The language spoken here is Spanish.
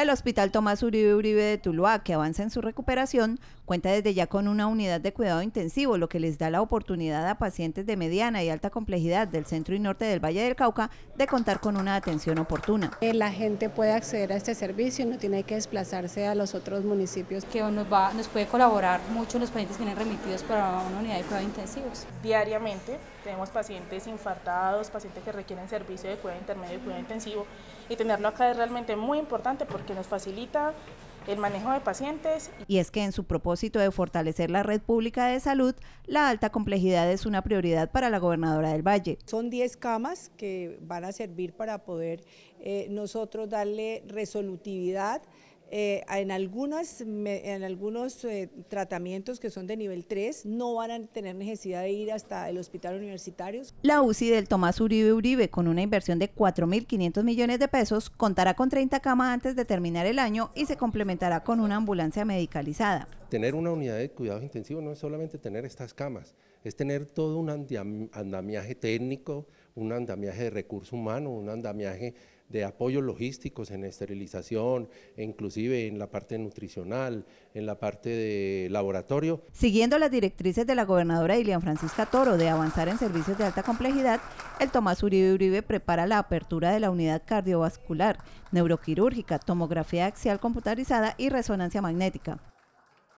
El Hospital Tomás Uribe Uribe de Tuluá, que avanza en su recuperación, cuenta desde ya con una unidad de cuidado intensivo, lo que les da la oportunidad a pacientes de mediana y alta complejidad del centro y norte del Valle del Cauca de contar con una atención oportuna. Eh, la gente puede acceder a este servicio no tiene que desplazarse a los otros municipios. Que nos, va, nos puede colaborar mucho los pacientes que vienen remitidos para una unidad de cuidado intensivos. Diariamente tenemos pacientes infartados, pacientes que requieren servicio de cuidado intermedio y cuidado intensivo y tenerlo acá es realmente muy importante porque que nos facilita el manejo de pacientes. Y es que en su propósito de fortalecer la red pública de salud, la alta complejidad es una prioridad para la gobernadora del Valle. Son 10 camas que van a servir para poder eh, nosotros darle resolutividad eh, en algunos, en eh, algunos tratamientos que son de nivel 3 no van a tener necesidad de ir hasta el hospital universitario. La UCI del Tomás Uribe Uribe, con una inversión de 4.500 millones de pesos, contará con 30 camas antes de terminar el año y se complementará con una ambulancia medicalizada. Tener una unidad de cuidados intensivos no es solamente tener estas camas, es tener todo un andamiaje técnico, un andamiaje de recursos humanos, un andamiaje de apoyos logísticos en esterilización, inclusive en la parte nutricional, en la parte de laboratorio. Siguiendo las directrices de la gobernadora Ilian Francisca Toro de avanzar en servicios de alta complejidad, el Tomás Uribe Uribe prepara la apertura de la unidad cardiovascular, neuroquirúrgica, tomografía axial computarizada y resonancia magnética.